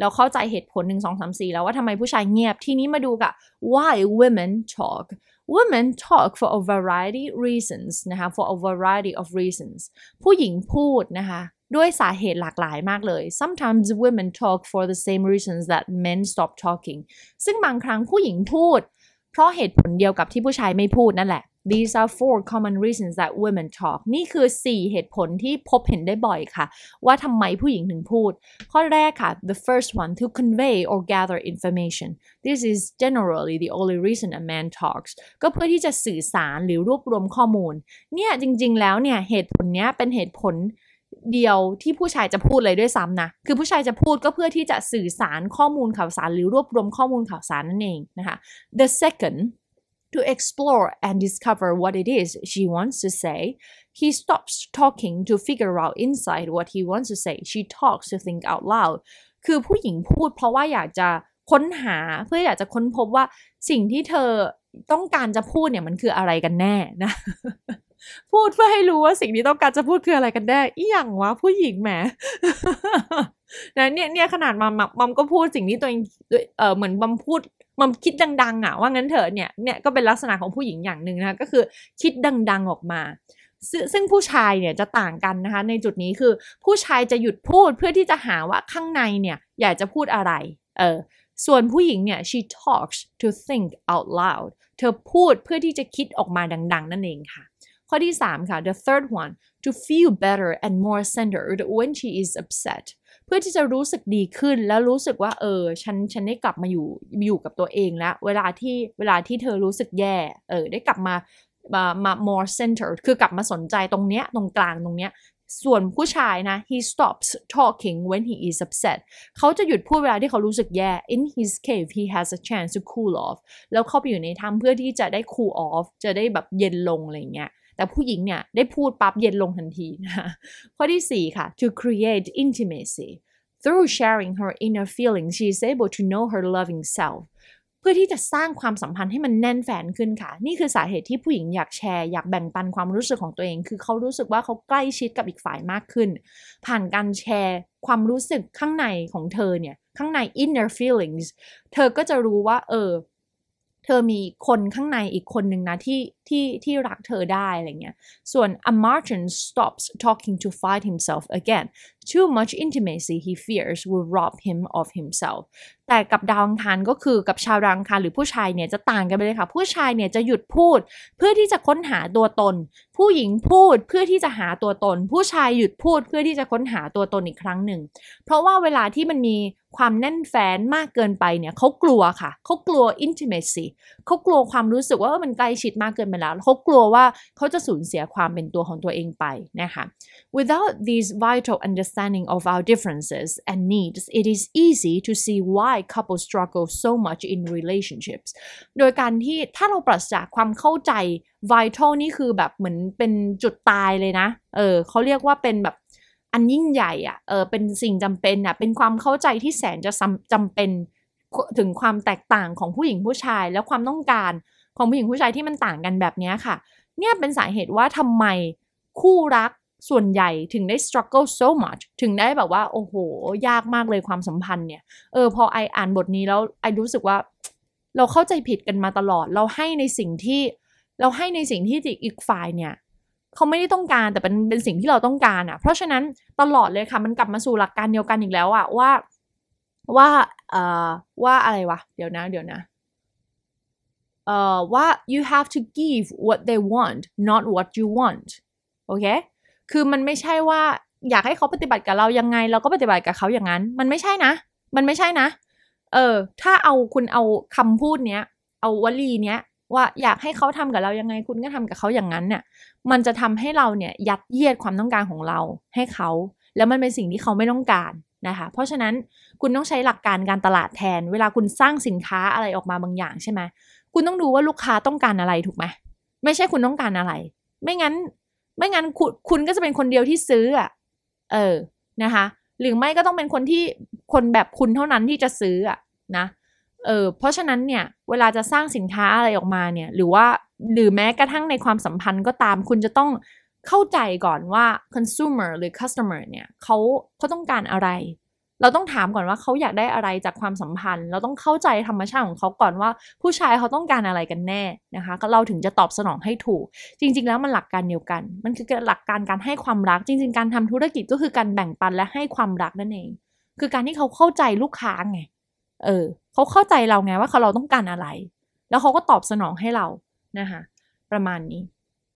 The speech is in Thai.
แล้วเข้าใจเหตุผลหนึ่งงสสอามสี่แล้วว่าทำไมผู้ชายเงียบทีนี้มาดูกับ why women talk women talk for a variety reasons นะคะ for a variety of reasons ผู้หญิงพูดนะคะ ด้วยสาเหตุหลากหลายมากเลย sometimes women talk for the same reasons that men stop talking ซึ่งบางครั้งผู้หญิงพูดเพราะเหตุผลเดียวกับที่ผู้ชายไม่พูดนั่นแหละ These are four common reasons that women talk นี่คือ 4 เหตุผลที่พบเห็นได้บ่อยค่ะ ว่าทำไมผู้หญิงถึงพูด ข้อแรกค่ะ the first one to convey or gather information this is generally the only reason a man talks ก็เพื่อที่จะสื่อสารหรือรวบรวมข้อมูล เนี่ยจริงๆแล้วเนี่ย เหตุผลเนี้ยเป็นเหตุผลเดียวที่ผู้ชายจะพูดเลยด้วยซ้ำนะ คือผู้ชายจะพูดก็เพื่อที่จะสื่อสารข้อมูลข่าวสาร หรือรวบรวมข้อมูลข่าวสารนั่นเองนะคะ the second to explore and discover what it is she wants to say. He stops talking to figure out inside what he wants to say. She talks to think out loud. คือผู้หญิงพูดเพราะว่าอยากจะค้นหาเพื่ออยากจะค้นพบว่าสิ่งที่เธอต้องการจะพูดเนี่ยมันคืออะไรกันแน่นะพูดเพื่อให้รู้ว่าสิ่งที่ต้องการจะพูดคืออะไรกันแน่อีหยังวะผู้หญิงแหมนะเนี่ยเนี่ยขนาดมัมมัมก็พูดสิ่งที่ตัวเอง เออเหมือนมัมพูดมันคิดดังๆอ่ะว่างั้นเถอะเนี่ย เนี่ย ก็เป็นลักษณะของผู้หญิงอย่างหนึ่งนะคะ ก็คือคิดดังๆออกมา ซึ่งผู้ชายเนี่ยจะต่างกันนะคะ ในจุดนี้คือผู้ชายจะหยุดพูดเพื่อที่จะหาว่าข้างในเนี่ย อยากจะพูดอะไร เออ ส่วนผู้หญิงเนี่ย she talks to think out loud เธอพูดเพื่อที่จะคิดออกมาดัง ๆ นั่นเองค่ะ ข้อที่ 3 ค่ะ the third one to feel better and more centered when she is upset พื่อที่จะรู้สึกดีขึ้นแล้วรู้สึกว่า เออ ฉันฉันได้กลับมาอยู่อยู่กับตัวเองแล้ว เวลาที่เวลาที่เธอรู้สึกแย่เออได้กลับมามา more center คือกลับมาสนใจตรงเนี้ยตรงกลางตรงเนี้ยส่วนผู้ชายนะ he stops talking when he is upset เขาจะหยุดพูดเวลาที่เขารู้สึกแย่ in his cave he has a chance to cool off แล้วเข้าไปอยู่ในถ้ำเพื่อที่จะได้ cool off จะได้แบบเย็นลงอะไรเงี้ยแต่ผู้หญิงเนี่ย ได้พูดปั๊บเย็นลงทันทีนะคะข้อที่ 4 ค่ะ to create intimacy through sharing her inner feelings she is able to know her loving self เพื่อที่จะสร้างความสัมพันธ์ให้มันแน่นแฟนขึ้นค่ะ นี่คือสาเหตุที่ผู้หญิงอยากแชร์ อยากแบ่งปันความรู้สึกของตัวเอง คือเขารู้สึกว่าเขาใกล้ชิดกับอีกฝ่ายมากขึ้น ผ่านการแชร์ความรู้สึกข้างในของเธอเนี่ยข้างใน inner feelings เธอก็จะรู้ว่าเออเธอมีคนข้างในอีกคนหนึ่งนะที่ที่ที่รักเธอได้อะไรเงี้ย ส่วน a Martin stops talking to f i h t himself again too much intimacy he fears will rob him of himself แต่กับดาวังคารก็คือกับชาวดาวังคารหรือผู้ชายเนี่ยจะต่างกันไปเลยค่ะ ผู้ชายเนี่ยจะหยุดพูดเพื่อที่จะค้นหาตัวตน ผู้หญิงพูดเพื่อที่จะหาตัวตน ผู้ชายหยุดพูดเพื่อที่จะค้นหาตัวตนอีกครั้งหนึ่ง เพราะว่าเวลาที่มันมีความแน่นแฟนมากเกินไปเนี่ยเขากลัวค่ะเขากลัว intimacy เขากลัวความรู้สึกว่ามันใกล้ชิดมากเกินไปแล้วเขากลัวว่าเขาจะสูญเสียความเป็นตัวของตัวเองไปนะคะ without these vital understanding of our differences and needs it is easy to see why couples struggle so much in relationships โดยการที่ถ้าเราปราศจากความเข้าใจ vital นี่คือแบบเหมือนเป็นจุดตายเลยนะเออเขาเรียกว่าเป็นแบบอันยิ่งใหญ่อะ่ะ เออเป็นสิ่งจำเป็นอะ่ะ เป็นความเข้าใจที่แสนจะจำเป็นถึงความแตกต่างของผู้หญิงผู้ชายและความต้องการของผู้หญิงผู้ชายที่มันต่างกันแบบนี้ค่ะ เนี่ยเป็นสาเหตุว่าทำไมคู่รักส่วนใหญ่ถึงได้ struggle so much ถึงได้แบบว่า โอ้โหยากมากเลยความสัมพันธ์เนี่ย เออพอไออ่านบทนี้แล้วไอรู้สึกว่า เราเข้าใจผิดกันมาตลอดเราให้ในสิ่งที่เราให้ในสิ่งที่อีกฝ่ายเนี่ย เขาไม่ได้ต้องการแต่เป็นเป็นสิ่งที่เราต้องการอะ่ะ เพราะฉะนั้นตลอดเลยค่ะมันกลับมาสู่หลักการเดียวกันอีกแล้วอะ่ะว่าว่าเอ่อว่าอะไรวะเดี๋ยวนะ เดี๋ยวนะว่า you have to give what they want not what you want โอเค คือมันไม่ใช่ว่าอยากให้เขาปฏิบัติกับเรายังไงเราก็ปฏิบัติกับเขาอย่างนั้น มันไม่ใช่นะ มันไม่ใช่นะ เออ ถ้าเอาคุณเอาคำพูดเนี้ย เอาวลีเนี้ย ว่าอยากให้เขาทำกับเรายังไงคุณก็ทำกับเขาอย่างนั้นเนี่ยมันจะทำให้เราเนี่ยยัดเยียดความต้องการของเราให้เขา แล้วมันเป็นสิ่งที่เขาไม่ต้องการนะคะ เพราะฉะนั้นคุณต้องใช้หลักการการตลาดแทน เวลาคุณสร้างสินค้าอะไรออกมาบางอย่างใช่ไหมคุณต้องดูว่าลูกค้าต้องการอะไรถูกไหม ไม่ใช่คุณต้องการอะไร ไม่งั้นไม่งั้นคุณคุณก็จะเป็นคนเดียวที่ซื้ออ่ะเออ นะคะ หรือไม่ก็ต้องเป็นคนที่คนแบบคุณเท่านั้นที่จะซื้ออ่ะนะ เออเพราะฉะนั้นเนี่ย เวลาจะสร้างสินค้าอะไรออกมาเนี่ย หรือว่าหรือแม้กระทั่งในความสัมพันธ์ก็ตาม คุณจะต้องเข้าใจก่อนว่า consumer หรือ customer เนี่ยเขาเขาต้องการอะไร เราต้องถามก่อนว่าเขาอยากได้อะไรจากความสัมพันธ์ เราต้องเข้าใจธรรมชาติของเขาก่อนว่าผู้ชายเขาต้องการอะไรกันแน่นะคะเราถึงจะตอบสนองให้ถูก จริง ๆ แล้วมันหลักการเดียวกัน มันคือหลักการการให้ความรักจริงๆ การทำธุรกิจก็คือการแบ่งปันและให้ความรักนั่นเอง คือการที่เขาเข้าใจลูกค้าไงเออเขาเข้าใจเราไงว่าเขาเราต้องการอะไร แล้วเขาก็ตอบสนองให้เรานะคะประมาณนี้